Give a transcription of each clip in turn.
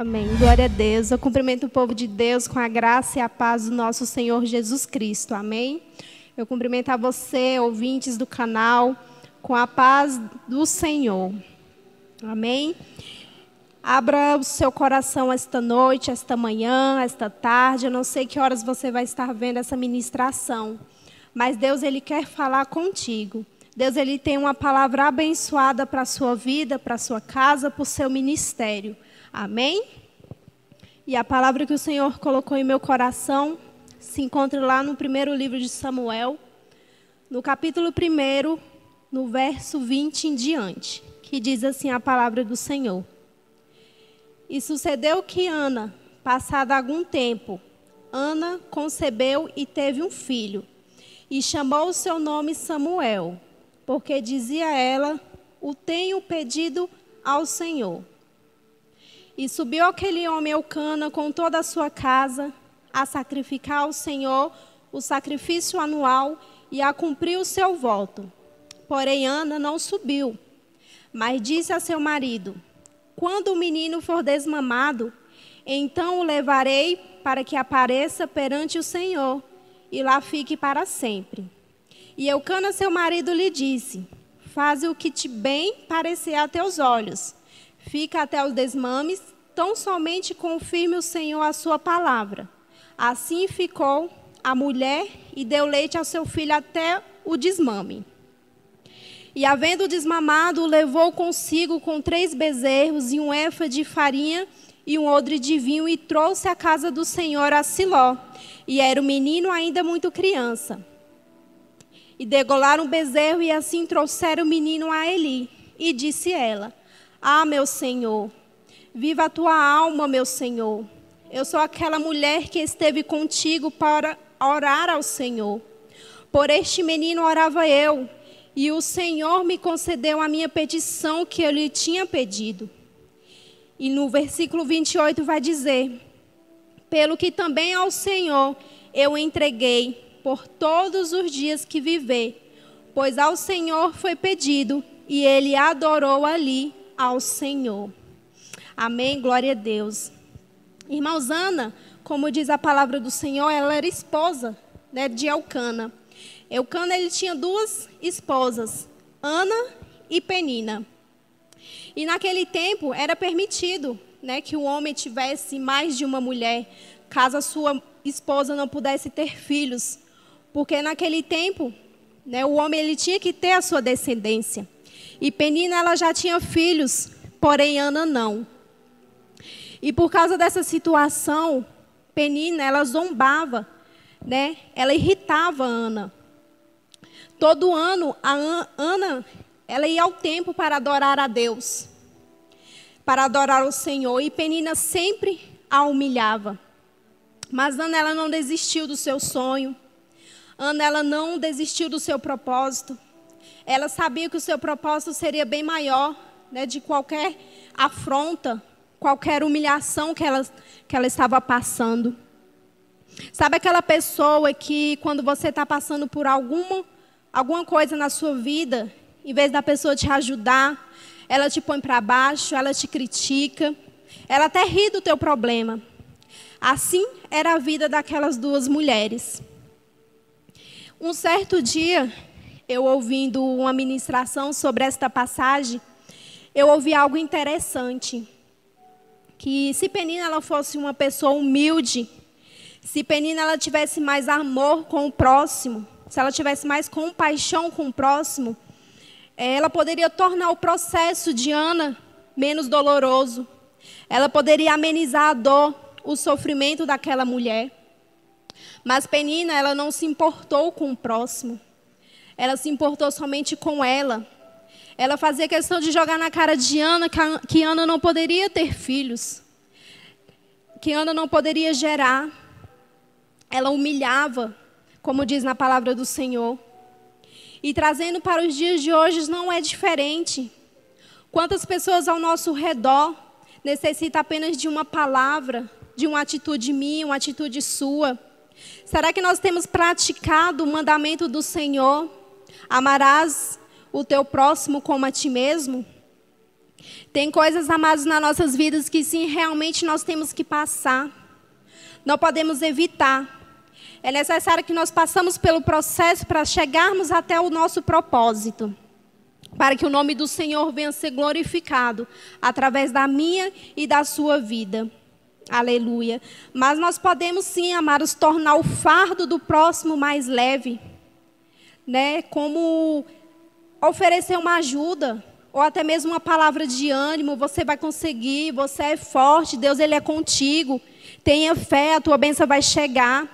Amém. Glória a Deus. Eu cumprimento o povo de Deus com a graça e a paz do nosso Senhor Jesus Cristo. Amém. Eu cumprimento a você, ouvintes do canal, com a paz do Senhor. Amém. Abra o seu coração esta noite, esta manhã, esta tarde. Eu não sei que horas você vai estar vendo essa ministração, mas Deus ele quer falar contigo. Deus ele tem uma palavra abençoada para a sua vida, para a sua casa, para o seu ministério. Amém? E a palavra que o Senhor colocou em meu coração se encontra lá no primeiro livro de Samuel, no capítulo 1, no verso 20 em diante, que diz assim a palavra do Senhor. E sucedeu que Ana, passado algum tempo, Ana concebeu e teve um filho, e chamou o seu nome Samuel, porque dizia ela: O tenho pedido ao Senhor. E subiu aquele homem Eucana com toda a sua casa a sacrificar ao Senhor o sacrifício anual e a cumprir o seu voto. Porém, Ana não subiu, mas disse a seu marido: Quando o menino for desmamado, então o levarei para que apareça perante o Senhor e lá fique para sempre. E Eucana, seu marido, lhe disse: Faze o que te bem parecer a teus olhos Fica até os desmames, tão somente confirme o Senhor a sua palavra. Assim ficou a mulher e deu leite ao seu filho até o desmame. E havendo desmamado, o levou consigo com três bezerros e um éfa de farinha e um odre de vinho e trouxe à casa do Senhor a Siló. E era o um menino ainda muito criança. E degolaram o bezerro e assim trouxeram o menino a Eli. E disse ela: ah, meu Senhor, viva a tua alma, meu Senhor. Eu sou aquela mulher que esteve contigo para orar ao Senhor. Por este menino orava eu, e o Senhor me concedeu a minha petição que eu lhe tinha pedido. E no versículo 28 vai dizer: Pelo que também ao Senhor eu entreguei por todos os dias que viver, pois ao Senhor foi pedido, e ele adorou ali ao Senhor. Amém? Glória a Deus. Irmãos, Ana, como diz a palavra do Senhor, ela era esposa né, de Elcana. Elcana ele tinha duas esposas, Ana e Penina. E naquele tempo era permitido né, que o homem tivesse mais de uma mulher, caso a sua esposa não pudesse ter filhos, porque naquele tempo né, o homem ele tinha que ter a sua descendência. E Penina ela já tinha filhos, porém Ana não. E por causa dessa situação, Penina ela zombava, né? Ela irritava Ana. Todo ano a Ana ela ia ao templo para adorar a Deus, para adorar o Senhor, e Penina sempre a humilhava. Mas Ana ela não desistiu do seu sonho. Ana ela não desistiu do seu propósito. Ela sabia que o seu propósito seria bem maior né, de qualquer afronta, qualquer humilhação que ela, que ela estava passando. Sabe aquela pessoa que, quando você está passando por alguma, alguma coisa na sua vida, em vez da pessoa te ajudar, ela te põe para baixo, ela te critica, ela até ri do teu problema. Assim era a vida daquelas duas mulheres. Um certo dia, eu ouvindo uma ministração sobre esta passagem, eu ouvi algo interessante. Que se Penina ela fosse uma pessoa humilde, se Penina ela tivesse mais amor com o próximo, se ela tivesse mais compaixão com o próximo, eh, ela poderia tornar o processo de Ana menos doloroso. Ela poderia amenizar a dor, o sofrimento daquela mulher. Mas Penina, ela não se importou com o próximo. Ela se importou somente com ela. Ela fazia questão de jogar na cara de Ana que Ana não poderia ter filhos, que Ana não poderia gerar. Ela humilhava, como diz na palavra do Senhor. E trazendo para os dias de hoje não é diferente. Quantas pessoas ao nosso redor necessitam apenas de uma palavra, de uma atitude minha, uma atitude sua? Será que nós temos praticado o mandamento do Senhor? Amarás o teu próximo como a ti mesmo? Tem coisas, amados, nas nossas vidas que sim, realmente nós temos que passar. Não podemos evitar. É necessário que nós passamos pelo processo para chegarmos até o nosso propósito. Para que o nome do Senhor venha ser glorificado através da minha e da sua vida. Aleluia. Mas nós podemos sim, amados, tornar o fardo do próximo mais leve né, como oferecer uma ajuda ou até mesmo uma palavra de ânimo, você vai conseguir, você é forte, Deus ele é contigo. Tenha fé, a tua bênção vai chegar.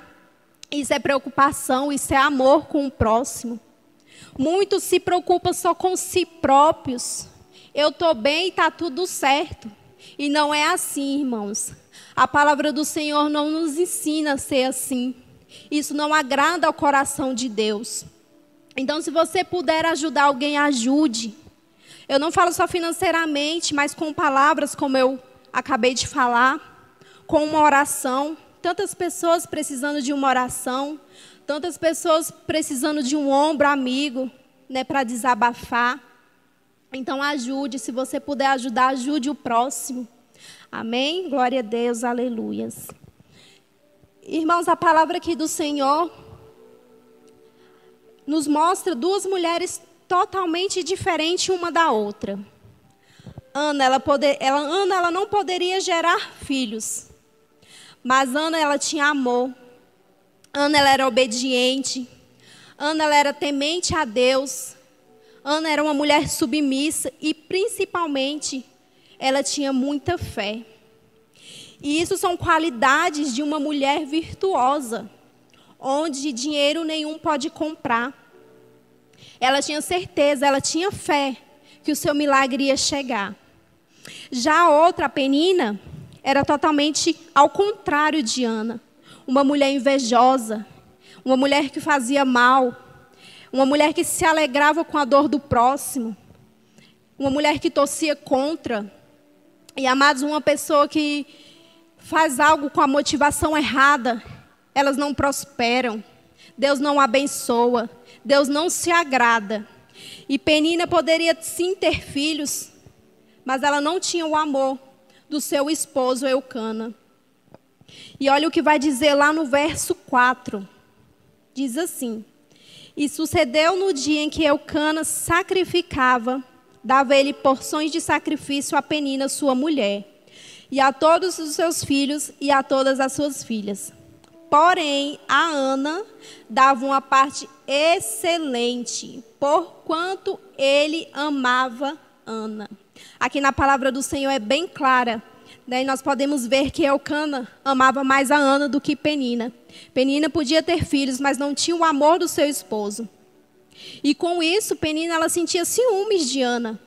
Isso é preocupação, isso é amor com o próximo. Muitos se preocupam só com si próprios. Eu estou bem e está tudo certo. E não é assim, irmãos. A palavra do Senhor não nos ensina a ser assim. Isso não agrada ao coração de Deus. Então, se você puder ajudar alguém, ajude. Eu não falo só financeiramente, mas com palavras, como eu acabei de falar, com uma oração. Tantas pessoas precisando de uma oração, tantas pessoas precisando de um ombro amigo, né, para desabafar. Então ajude, se você puder ajudar, ajude o próximo. Amém? Glória a Deus, aleluias. Irmãos, a palavra aqui do Senhor nos mostra duas mulheres totalmente diferentes uma da outra. Ana, ela, poder, ela, Ana, ela não poderia gerar filhos, mas Ana, ela tinha amor. Ana, ela era obediente. Ana, ela era temente a Deus. Ana era uma mulher submissa e, principalmente, ela tinha muita fé. E isso são qualidades de uma mulher virtuosa onde dinheiro nenhum pode comprar. Ela tinha certeza, ela tinha fé que o seu milagre ia chegar. Já a outra, a Penina, era totalmente ao contrário de Ana. Uma mulher invejosa, uma mulher que fazia mal, uma mulher que se alegrava com a dor do próximo, uma mulher que torcia contra. E amados, uma pessoa que faz algo com a motivação errada, elas não prosperam, Deus não abençoa, Deus não se agrada. E Penina poderia sim ter filhos, mas ela não tinha o amor do seu esposo Eucana. E olha o que vai dizer lá no verso 4. Diz assim: E sucedeu no dia em que Eucana sacrificava, dava-lhe porções de sacrifício a Penina, sua mulher, e a todos os seus filhos e a todas as suas filhas. Porém, a Ana dava uma parte excelente, porquanto ele amava Ana. Aqui na palavra do Senhor é bem clara. Daí né? nós podemos ver que Elcana amava mais a Ana do que Penina. Penina podia ter filhos, mas não tinha o amor do seu esposo. E com isso, Penina ela sentia ciúmes de Ana.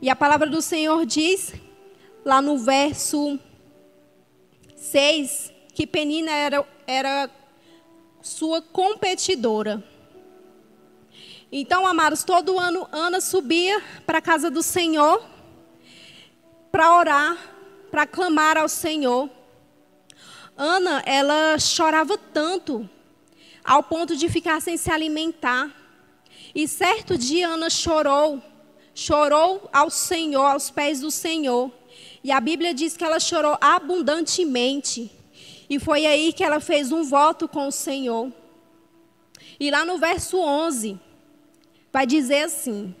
E a palavra do Senhor diz, lá no verso 6, que Penina era, era sua competidora. Então, amados, todo ano Ana subia para a casa do Senhor para orar, para clamar ao Senhor. Ana, ela chorava tanto ao ponto de ficar sem se alimentar. E certo dia Ana chorou, chorou ao Senhor, aos pés do Senhor. E a Bíblia diz que ela chorou abundantemente. E foi aí que ela fez um voto com o Senhor. E lá no verso 11, vai dizer assim: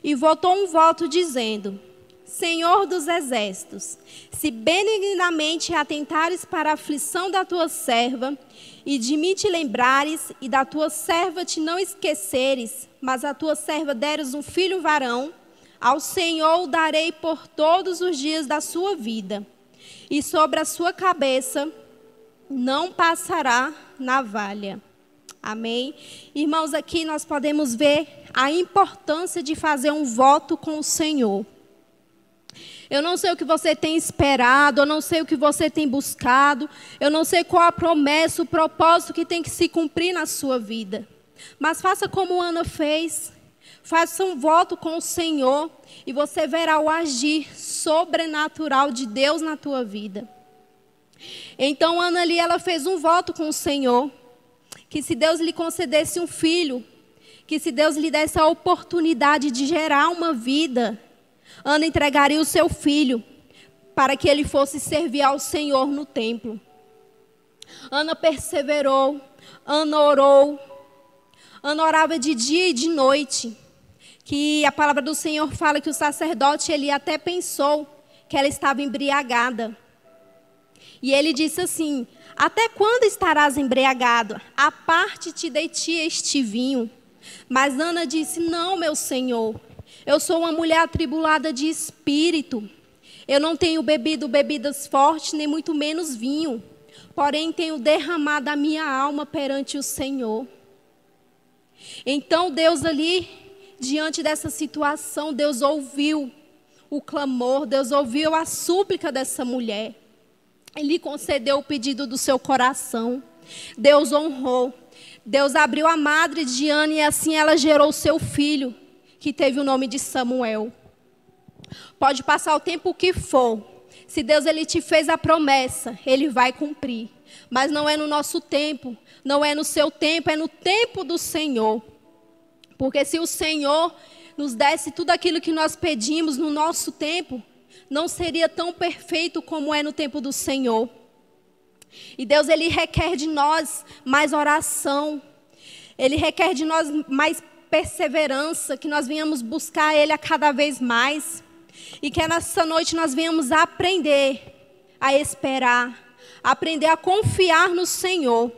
E votou um voto dizendo: Senhor dos exércitos, se benignamente atentares para a aflição da tua serva, e de mim te lembrares, e da tua serva te não esqueceres, mas a tua serva deres um filho varão, ao Senhor o darei por todos os dias da sua vida, e sobre a sua cabeça não passará na valha. Amém? Irmãos, aqui nós podemos ver a importância de fazer um voto com o Senhor. Eu não sei o que você tem esperado, eu não sei o que você tem buscado, eu não sei qual a promessa, o propósito que tem que se cumprir na sua vida. Mas faça como Ana fez. Faça um voto com o Senhor e você verá o agir sobrenatural de Deus na tua vida. Então Ana ali ela fez um voto com o Senhor, que se Deus lhe concedesse um filho, que se Deus lhe desse a oportunidade de gerar uma vida, Ana entregaria o seu filho para que ele fosse servir ao Senhor no templo. Ana perseverou, Ana orou, Ana orava de dia e de noite. Que a palavra do Senhor fala que o sacerdote ele até pensou que ela estava embriagada. E ele disse assim: Até quando estarás embriagado? Aparte-te de ti este vinho. Mas Ana disse: Não, meu senhor. Eu sou uma mulher atribulada de espírito. Eu não tenho bebido bebidas fortes, nem muito menos vinho. Porém, tenho derramado a minha alma perante o Senhor. Então, Deus ali, diante dessa situação, Deus ouviu o clamor, Deus ouviu a súplica dessa mulher. Ele concedeu o pedido do seu coração. Deus honrou. Deus abriu a madre de Ana e assim ela gerou seu filho, que teve o nome de Samuel. Pode passar o tempo que for. Se Deus ele te fez a promessa, ele vai cumprir. Mas não é no nosso tempo, não é no seu tempo, é no tempo do Senhor. Porque se o Senhor nos desse tudo aquilo que nós pedimos no nosso tempo, não seria tão perfeito como é no tempo do Senhor. E Deus ele requer de nós mais oração. Ele requer de nós mais perseverança, que nós venhamos buscar ele a cada vez mais e que nessa noite nós venhamos aprender a esperar, aprender a confiar no Senhor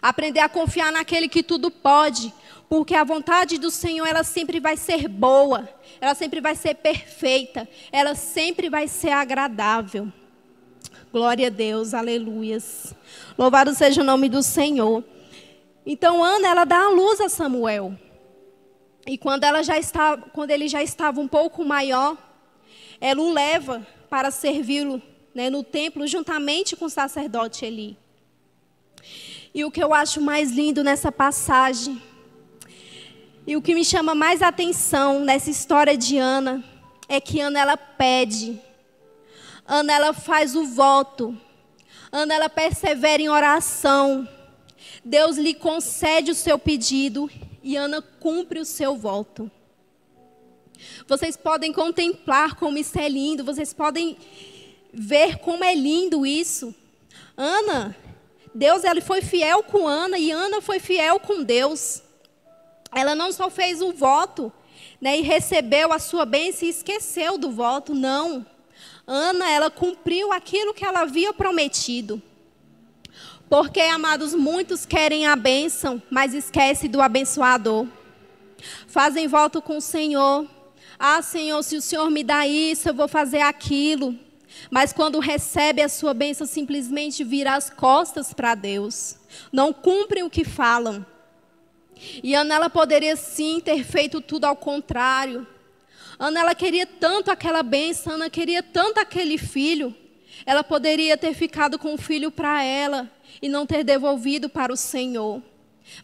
Aprender a confiar naquele que tudo pode, porque a vontade do Senhor ela sempre vai ser boa, ela sempre vai ser perfeita, ela sempre vai ser agradável. Glória a Deus, aleluias. Louvado seja o nome do Senhor. Então Ana ela dá a luz a Samuel. E quando ela já está, quando ele já estava um pouco maior, ela o leva para servi-lo né, no templo juntamente com o sacerdote Eli. E o que eu acho mais lindo nessa passagem, e o que me chama mais atenção nessa história de Ana, é que Ana ela pede, Ana ela faz o voto, Ana ela persevera em oração. Deus lhe concede o seu pedido e Ana cumpre o seu voto. Vocês podem contemplar como isso é lindo, vocês podem ver como é lindo isso. Ana, Deus ele foi fiel com Ana e Ana foi fiel com Deus. Ela não só fez o voto né, e recebeu a sua bênção e esqueceu do voto, não. Ana, ela cumpriu aquilo que ela havia prometido. Porque, amados, muitos querem a bênção, mas esquecem do abençoador. Fazem voto com o Senhor. Ah, Senhor, se o Senhor me dá isso, eu vou fazer aquilo. Mas quando recebe a sua bênção, simplesmente vira as costas para Deus. Não cumprem o que falam. E Ana ela poderia sim ter feito tudo ao contrário. Ana ela queria tanto aquela bênção, Ana queria tanto aquele filho. Ela poderia ter ficado com o filho para ela e não ter devolvido para o Senhor.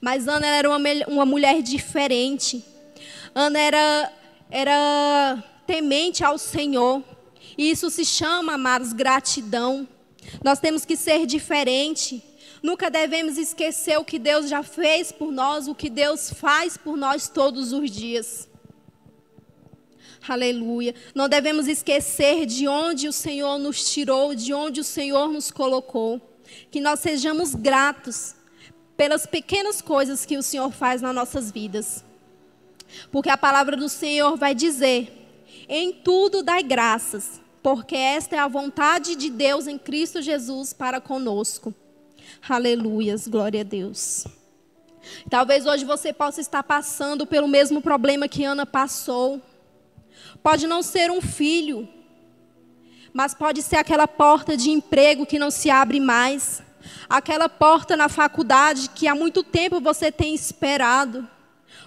Mas Ana era uma, uma mulher diferente. Ana era, era temente ao Senhor. E isso se chama, amados, gratidão. Nós temos que ser diferente. Nunca devemos esquecer o que Deus já fez por nós, o que Deus faz por nós todos os dias. Aleluia. Não devemos esquecer de onde o Senhor nos tirou, de onde o Senhor nos colocou. Que nós sejamos gratos pelas pequenas coisas que o Senhor faz nas nossas vidas. Porque a palavra do Senhor vai dizer em tudo dai graças, porque esta é a vontade de Deus em Cristo Jesus para conosco. Aleluias, glória a Deus. Talvez hoje você possa estar passando pelo mesmo problema que Ana passou. Pode não ser um filho, mas pode ser aquela porta de emprego que não se abre mais, aquela porta na faculdade que há muito tempo você tem esperado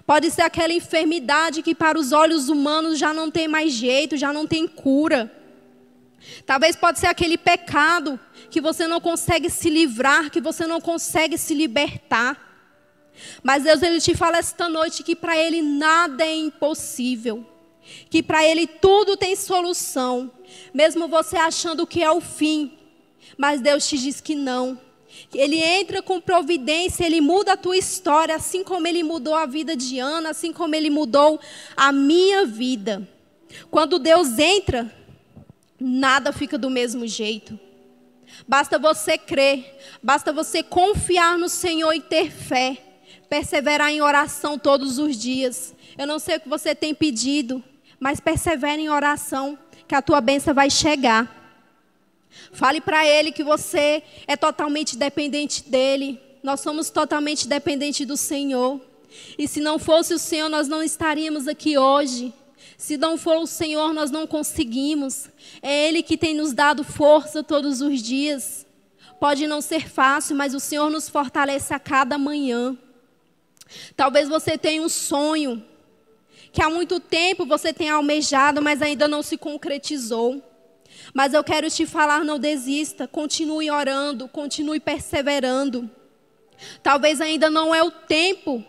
Pode ser aquela enfermidade que para os olhos humanos já não tem mais jeito, já não tem cura. Talvez pode ser aquele pecado que você não consegue se livrar, que você não consegue se libertar. Mas Deus ele te fala esta noite que para ele nada é impossível, que para ele tudo tem solução, mesmo você achando que é o fim. Mas Deus te diz que não. Ele entra com providência, ele muda a tua história, assim como ele mudou a vida de Ana, assim como ele mudou a minha vida. Quando Deus entra, nada fica do mesmo jeito. Basta você crer, basta você confiar no Senhor e ter fé, perseverar em oração todos os dias. Eu não sei o que você tem pedido, mas persevera em oração, que a tua bênção vai chegar. Fale para ele que você é totalmente dependente dele. Nós somos totalmente dependentes do Senhor. E se não fosse o Senhor, nós não estaríamos aqui hoje. Se não for o Senhor, nós não conseguimos. É Ele que tem nos dado força todos os dias. Pode não ser fácil, mas o Senhor nos fortalece a cada manhã. Talvez você tenha um sonho que há muito tempo você tenha almejado, mas ainda não se concretizou. Mas eu quero te falar: não desista, continue orando, continue perseverando. Talvez ainda não é o tempo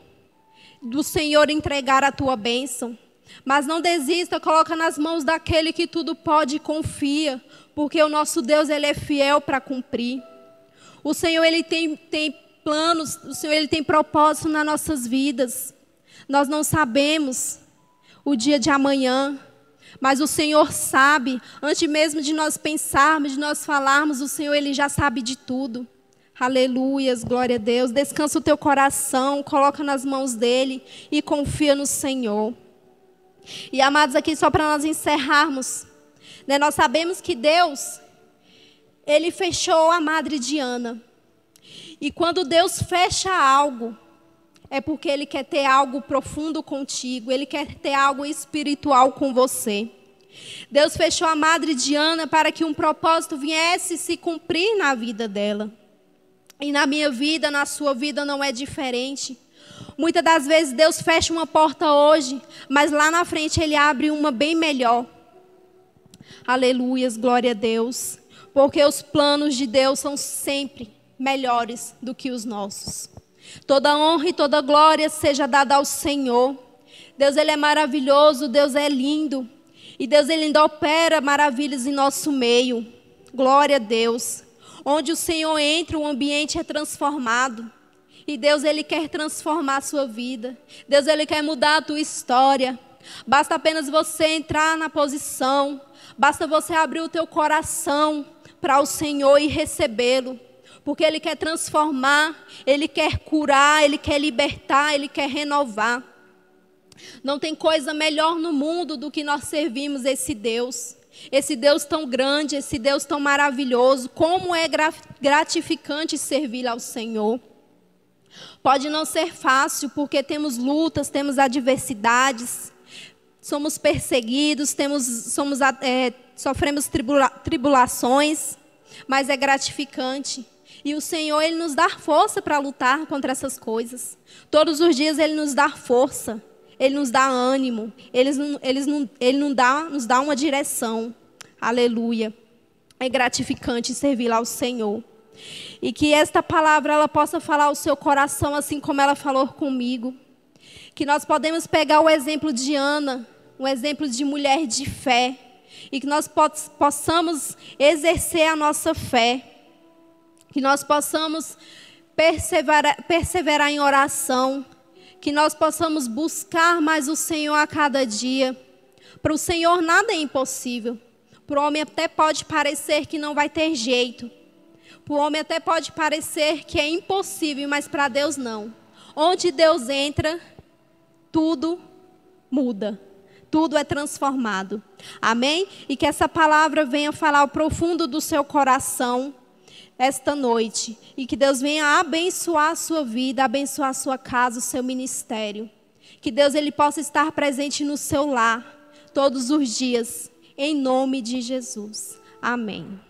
do Senhor entregar a tua bênção. Mas não desista, coloca nas mãos daquele que tudo pode e confia, porque o nosso Deus ele é fiel para cumprir. O Senhor ele tem, tem planos, o Senhor ele tem propósito nas nossas vidas. Nós não sabemos o dia de amanhã, mas o Senhor sabe, antes mesmo de nós pensarmos, de nós falarmos, o Senhor ele já sabe de tudo. Aleluias, glória a Deus. Descansa o teu coração, coloca nas mãos dele e confia no Senhor. E amados, aqui só para nós encerrarmos, né, nós sabemos que Deus, ele fechou a madre de Ana. E quando Deus fecha algo, é porque Ele quer ter algo profundo contigo, Ele quer ter algo espiritual com você. Deus fechou a madre de Ana para que um propósito viesse se cumprir na vida dela. E na minha vida, na sua vida, não é diferente. Muitas das vezes Deus fecha uma porta hoje, mas lá na frente Ele abre uma bem melhor. Aleluias, glória a Deus. Porque os planos de Deus são sempre melhores do que os nossos. Toda honra e toda glória seja dada ao Senhor. Deus ele é maravilhoso, Deus é lindo. E Deus ele ainda opera maravilhas em nosso meio. Glória a Deus. Onde o Senhor entra, o ambiente é transformado. E Deus ele quer transformar a sua vida. Deus ele quer mudar a tua história. Basta apenas você entrar na posição. Basta você abrir o teu coração para o Senhor e recebê-lo porque Ele quer transformar, Ele quer curar, Ele quer libertar, Ele quer renovar. Não tem coisa melhor no mundo do que nós servirmos esse Deus, esse Deus tão grande, esse Deus tão maravilhoso. Como é gratificante servir ao Senhor. Pode não ser fácil, porque temos lutas, temos adversidades, somos perseguidos, temos, somos, é, sofremos tribula, tribulações, mas é gratificante e o Senhor, Ele nos dá força para lutar contra essas coisas. Todos os dias Ele nos dá força, Ele nos dá ânimo, Ele, ele, ele não dá, nos dá uma direção. Aleluia. É gratificante servir ao Senhor. E que esta palavra ela possa falar ao seu coração, assim como ela falou comigo. Que nós podemos pegar o exemplo de Ana, um exemplo de mulher de fé. E que nós possamos exercer a nossa fé que nós possamos perseverar, perseverar em oração, que nós possamos buscar mais o Senhor a cada dia. Para o Senhor nada é impossível. Para o homem até pode parecer que não vai ter jeito. Para o homem até pode parecer que é impossível, mas para Deus não. Onde Deus entra, tudo muda. Tudo é transformado. Amém? E que essa palavra venha falar ao profundo do seu coração esta noite e que Deus venha abençoar a sua vida, abençoar a sua casa, o seu ministério. Que Deus ele possa estar presente no seu lar todos os dias, em nome de Jesus. Amém.